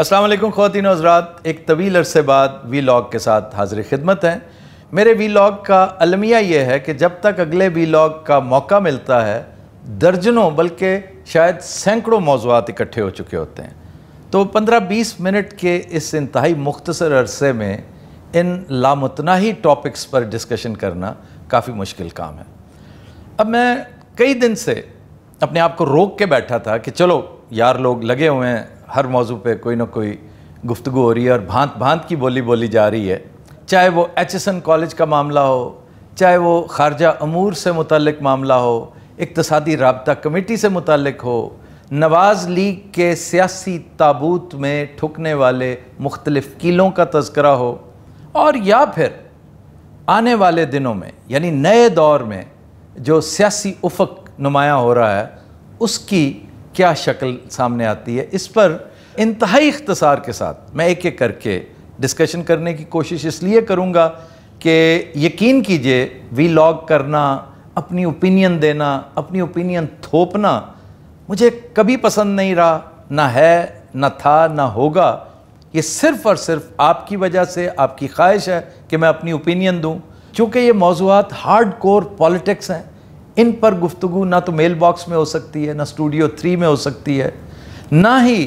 असलम ख़वान हजरात एक तवील अरसे बाद वी लॉग के साथ हाजिर खिदमत हैं मेरे वी लॉग का अलमिया ये है कि जब तक अगले वी लॉग का मौका मिलता है दर्जनों बल्कि शायद सैकड़ों मौजूद इकट्ठे हो चुके होते हैं तो 15-20 मिनट के इस इंतहाई मुख्तसर अरसे में इन लामतनाही टॉपिक्स पर डिस्कशन करना काफ़ी मुश्किल काम है अब मैं कई दिन से अपने आप को रोक के बैठा था कि चलो यार लोग लगे हुए हैं हर मौजू पे कोई ना कोई गुफ्तु हो रही है और भांत भांत की बोली बोली जा रही है चाहे वो एच एस एन कॉलेज का मामला हो चाहे वो खारजा अमूर से मुतल मामला हो इकतदी रबता कमेटी से मुतल हो नवाज़ लीग के सियासी ताबूत में ठुकने वाले मुख्तलफ़ कीलों का तस्करा हो और या फिर आने वाले दिनों में यानी नए दौर में जो सियासी उफक नुमाया हो रहा है उसकी क्या शक्ल सामने आती है इस पर इंतहाई इख्तसार के साथ मैं एक एक करके डिस्कशन करने की कोशिश इसलिए करूँगा कि यकीन कीजिए वी लॉग करना अपनी ओपिनियन देना अपनी ओपिनियन थोपना मुझे कभी पसंद नहीं रहा ना है ना था ना होगा ये सिर्फ़ और सिर्फ आपकी वजह से आपकी ख्वाहिश है कि मैं अपनी ओपिनियन दूँ चूँकि ये मौजूद हार्ड कोर पॉलिटिक्स हैं इन पर गुफ्तु ना तो मेल बॉक्स में हो सकती है ना स्टूडियो थ्री में हो सकती है ना ही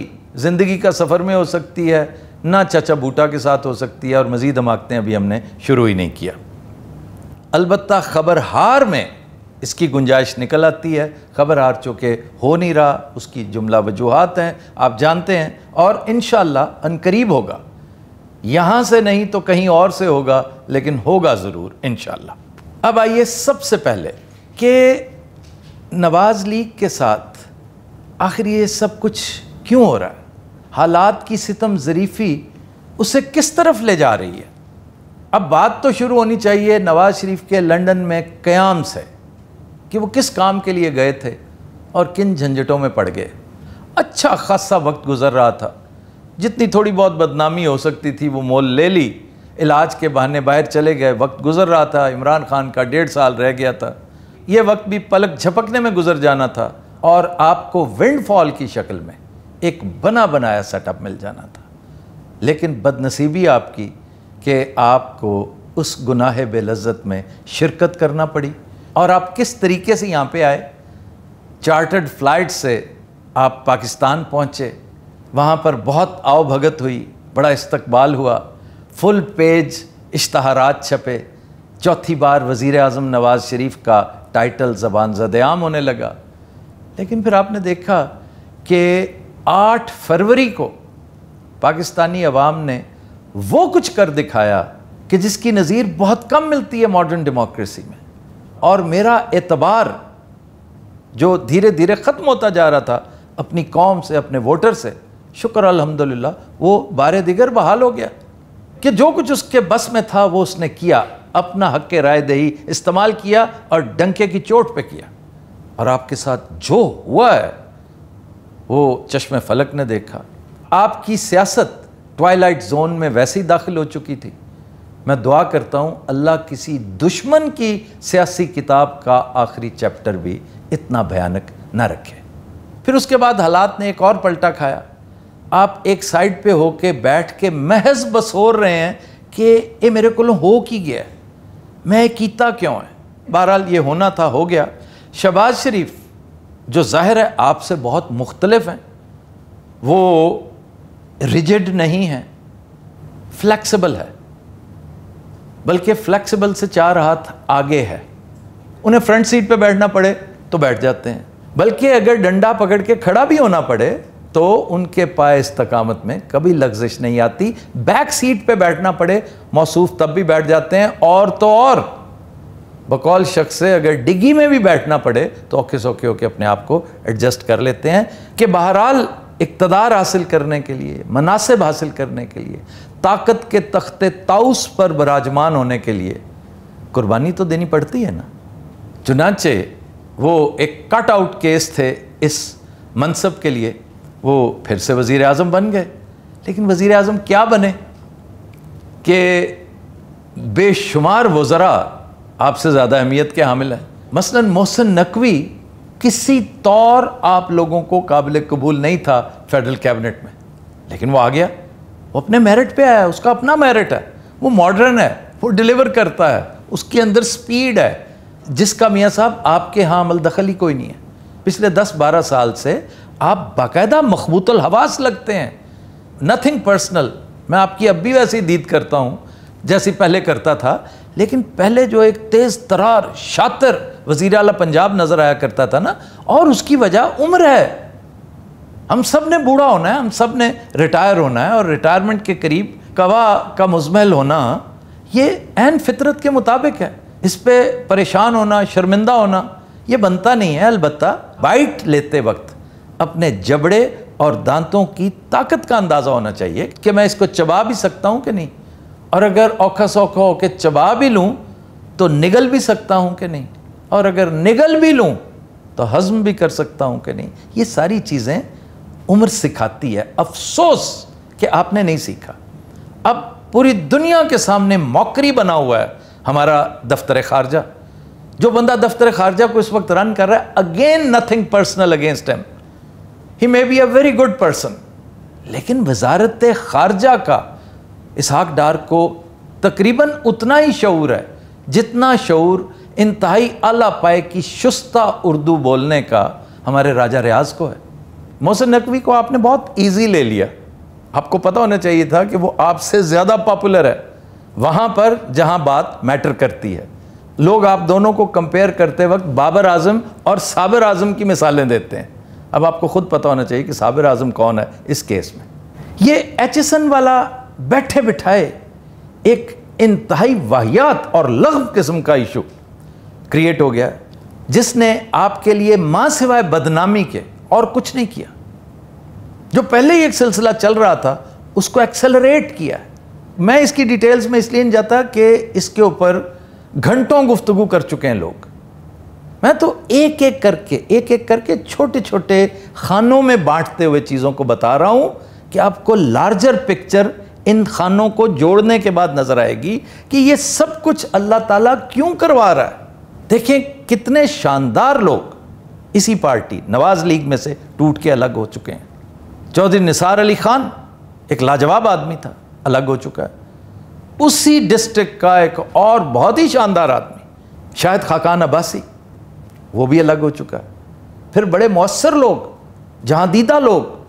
ज़िंदगी का सफ़र में हो सकती है ना चाचा बूटा के साथ हो सकती है और मज़ीद हम हैं अभी हमने शुरू ही नहीं किया अलबत् हार में इसकी गुंजाइश निकल आती है खबर हार चूँकि हो नहीं रहा उसकी जुमला वजूहत हैं आप जानते हैं और इन अनकरीब होगा यहाँ से नहीं तो कहीं और से होगा लेकिन होगा ज़रूर इन अब आइए सबसे पहले कि नवाज़ लीग के साथ आखिर ये सब कुछ क्यों हो रहा है हालात की सितम ज़रीफ़ी उसे किस तरफ ले जा रही है अब बात तो शुरू होनी चाहिए नवाज़ शरीफ के लंदन में क़याम से कि वो किस काम के लिए गए थे और किन झंझटों में पड़ गए अच्छा खासा वक्त गुजर रहा था जितनी थोड़ी बहुत बदनामी हो सकती थी वो मोल ले ली इलाज के बहाने बाहर चले गए वक्त गुजर रहा था इमरान खान का डेढ़ साल रह गया था ये वक्त भी पलक झपकने में गुजर जाना था और आपको विंडफॉल की शक्ल में एक बना बनाया सेटअप मिल जाना था लेकिन बदनसीबी आपकी कि आपको उस गुनाह बेलज़त में शिरकत करना पड़ी और आप किस तरीके से यहाँ पे आए चार्टर्ड फ्लाइट से आप पाकिस्तान पहुँचे वहाँ पर बहुत आवभगत हुई बड़ा इस्तकबाल हुआ फुल पेज इश्तहारात छपे चौथी बार वज़ी अजम नवाज़ शरीफ का टाइटल जबान जदेआम होने लगा लेकिन फिर आपने देखा कि 8 फरवरी को पाकिस्तानी अवाम ने वो कुछ कर दिखाया कि जिसकी नज़ीर बहुत कम मिलती है मॉडर्न डेमोक्रेसी में और मेरा एतबार जो धीरे धीरे ख़त्म होता जा रहा था अपनी कौम से अपने वोटर से शुक्र अलहमदिल्ला वो बार दिगर बहाल हो गया कि जो कुछ उसके बस में था वो उसने किया अपना हक राय दही इस्तेमाल किया और डंके की चोट पे किया और आपके साथ जो हुआ है वो चश्मे फलक ने देखा आपकी सियासत ट्वाइलाइट जोन में वैसे ही दाखिल हो चुकी थी मैं दुआ करता हूँ अल्लाह किसी दुश्मन की सियासी किताब का आखिरी चैप्टर भी इतना भयानक ना रखे फिर उसके बाद हालात ने एक और पलटा खाया आप एक साइड पे होके बैठ के महज बसोर रहे हैं कि ये मेरे को हो की गया है मैं कीता क्यों है बहरहाल ये होना था हो गया शहबाज शरीफ जो ज़ाहिर है आपसे बहुत मुख्तलफ हैं वो रिजिड नहीं है फ्लैक्सीबल है बल्कि फ्लैक्सीबल से चार हाथ आगे है उन्हें फ्रंट सीट पर बैठना पड़े तो बैठ जाते हैं बल्कि अगर डंडा पकड़ के खड़ा भी होना पड़े तो उनके पाए इस्तकामत में कभी लग्जिश नहीं आती बैक सीट पे बैठना पड़े मौसूफ तब भी बैठ जाते हैं और तो और बकौल शख्स से अगर डिग्गी में भी बैठना पड़े तो औखे सौखे होके अपने आप को एडजस्ट कर लेते हैं कि बहरहाल इकतदार हासिल करने के लिए मनासिब हासिल करने के लिए ताकत के तख्ते ताउस पर बराजमान होने के लिए कुर्बानी तो देनी पड़ती है ना चुनाचे वो एक कट आउट केस थे इस मनसब के लिए वो फिर से वज़ी अजम बन गए लेकिन वज़ी अजम क्या बने कि बेशुमार वज़रा आपसे ज़्यादा अहमियत के हामिल हैं मसलन मोहसिन नकवी किसी तौर आप लोगों को काबिल कबूल नहीं था फेडरल कैबिनेट में लेकिन वो आ गया वो अपने मेरिट पे आया उसका अपना मेरिट है वो मॉडर्न है वो डिलीवर करता है उसके अंदर स्पीड है जिसका मियाँ साहब आपके यहाँ अमल दखल ही कोई नहीं है पिछले 10-12 साल से आप बाकायदा मखबूतल हवास लगते हैं नथिंग पर्सनल मैं आपकी अब भी वैसी दीद करता हूँ जैसी पहले करता था लेकिन पहले जो एक तेज़ तरार शातर वज़ी अला पंजाब नज़र आया करता था ना और उसकी वजह उम्र है हम सब ने बूढ़ा होना है हम सब ने रिटायर होना है और रिटायरमेंट के करीब कवा का मुजमल होना ये एन फितरत के मुताबिक है इस पर परेशान होना शर्मिंदा होना ये बनता नहीं है अलबत् बाइट लेते वक्त अपने जबड़े और दांतों की ताकत का अंदाज़ा होना चाहिए कि मैं इसको चबा भी सकता हूँ कि नहीं और अगर औखा सौखा होकर चबा भी लूँ तो निगल भी सकता हूँ कि नहीं और अगर निगल भी लूँ तो हज़म भी कर सकता हूँ कि नहीं ये सारी चीज़ें उम्र सिखाती है अफसोस कि आपने नहीं सीखा अब पूरी दुनिया के सामने मौकरी बना हुआ है हमारा दफ्तर खारजा जो बंदा दफ्तर खारजा को इस वक्त रन कर रहा है again nothing personal against him he may be a very good person लेकिन वजारत खारजा का इसहाक डार को तकरीबन उतना ही शूर है जितना शूर इंतहाई अला पाए की शुस्ता उर्दू बोलने का हमारे राजा रियाज को है मोहसिन नकवी को आपने बहुत ईजी ले लिया आपको पता होना चाहिए था कि वो आपसे ज़्यादा पॉपुलर है वहाँ पर जहाँ बात मैटर करती है लोग आप दोनों को कंपेयर करते वक्त बाबर आजम और साबर आजम की मिसालें देते हैं अब आपको खुद पता होना चाहिए कि साबिर आजम कौन है इस केस में ये एच वाला बैठे बिठाए एक इंतहाई वाहियात और लघव किस्म का इशू क्रिएट हो गया जिसने आपके लिए मां सिवाय बदनामी के और कुछ नहीं किया जो पहले ही एक सिलसिला चल रहा था उसको एक्सेलरेट किया मैं इसकी डिटेल्स में इसलिए नहीं जाता कि इसके ऊपर घंटों गुफ्तगु कर चुके हैं लोग मैं तो एक एक करके एक एक करके छोटे छोटे खानों में बांटते हुए चीज़ों को बता रहा हूँ कि आपको लार्जर पिक्चर इन खानों को जोड़ने के बाद नज़र आएगी कि ये सब कुछ अल्लाह ताला क्यों करवा रहा है देखें कितने शानदार लोग इसी पार्टी नवाज़ लीग में से टूट के अलग हो चुके हैं चौधरी निसार अली खान एक लाजवाब आदमी था अलग हो चुका है उसी डिस्ट्रिक्ट का एक और बहुत ही शानदार आदमी शायद खाकान अब्बासी वो भी अलग हो चुका है फिर बड़े मौसर लोग जहाँ दीदा लोग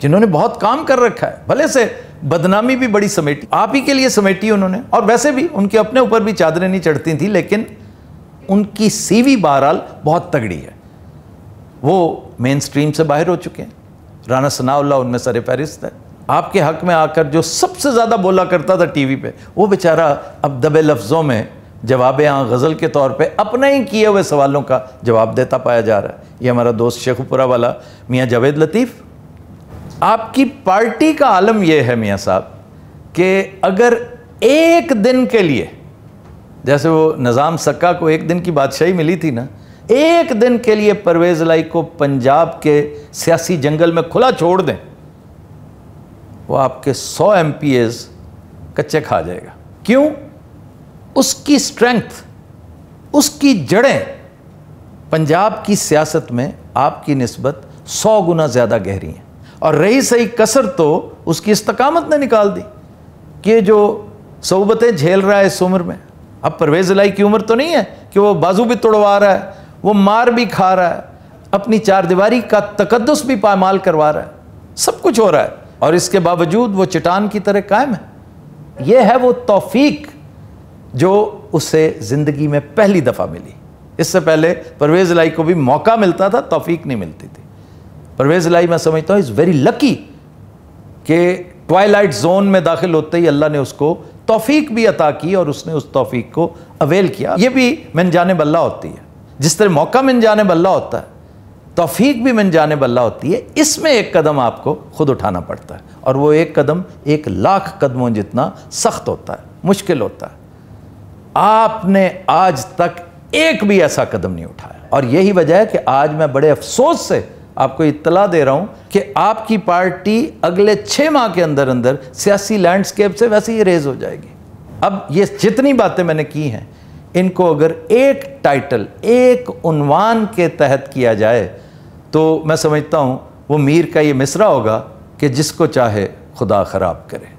जिन्होंने बहुत काम कर रखा है भले से बदनामी भी बड़ी समेटी आप ही के लिए समेटी उन्होंने और वैसे भी उनके अपने ऊपर भी चादरें नहीं चढ़ती थी लेकिन उनकी सीवी बहरहाल बहुत तगड़ी है वो मेन स्ट्रीम से बाहर हो चुके हैं राना सनाउल्ला उनमें सर फहरिस्त है आपके हक में आकर जो सबसे ज़्यादा बोला करता था टीवी पे वो बेचारा अब दबे लफ्ज़ों में जवाब यहाँ गज़ल के तौर पे अपने ही किए हुए सवालों का जवाब देता पाया जा रहा है ये हमारा दोस्त शेखुपुरा वाला मियाँ जावेद लतीफ़ आपकी पार्टी का आलम यह है मियाँ साहब कि अगर एक दिन के लिए जैसे वो निज़ाम सक्का को एक दिन की बादशाही मिली थी ना एक दिन के लिए परवेज़ लाई को पंजाब के सियासी जंगल में खुला छोड़ दें वो आपके सौ एम पी एज कच्चे खा जाएगा क्यों उसकी स्ट्रेंथ उसकी जड़ें पंजाब की सियासत में आपकी नस्बत सौ गुना ज़्यादा गहरी हैं और रही सही कसर तो उसकी इस्तकामत ने निकाल दी कि जो सऊबतें झेल रहा है इस उम्र में अब परवेज़ लाई की उम्र तो नहीं है कि वो बाजू भी तोड़वा रहा है वो मार भी खा रहा है अपनी चारदीवारी का तकदस भी पामाल करवा रहा है सब कुछ हो रहा है और इसके बावजूद वो चटान की तरह कायम है यह है वो तोफीक जो उसे ज़िंदगी में पहली दफ़ा मिली इससे पहले परवेज़ लाई को भी मौका मिलता था तोफ़ीक नहीं मिलती थी परवेज़ लाई मैं समझता हूँ इज़ वेरी लकी कि ट्वाइलाइट जोन में दाखिल होते ही अल्लाह ने उसको तोफ़ीक भी अता की और उसने उस तोफ़ीक को अवेल किया ये भी मन जाने बल्ला होती है जिस तरह मौका मन जाने बल्ला होता है तोफ़ीक भी मन जाने बल्ला होती है इसमें एक कदम आपको खुद उठाना पड़ता है और वो एक कदम एक लाख कदमों जितना सख्त होता है मुश्किल होता है आपने आज तक एक भी ऐसा कदम नहीं उठाया और यही वजह है कि आज मैं बड़े अफसोस से आपको इतला दे रहा हूं कि आपकी पार्टी अगले छः माह के अंदर अंदर सियासी लैंडस्केप से वैसे ही रेज हो जाएगी अब ये जितनी बातें मैंने की हैं इनको अगर एक टाइटल एक उनवान के तहत किया जाए तो मैं समझता हूँ वो मीर का ये मिसरा होगा कि जिसको चाहे खुदा ख़राब करे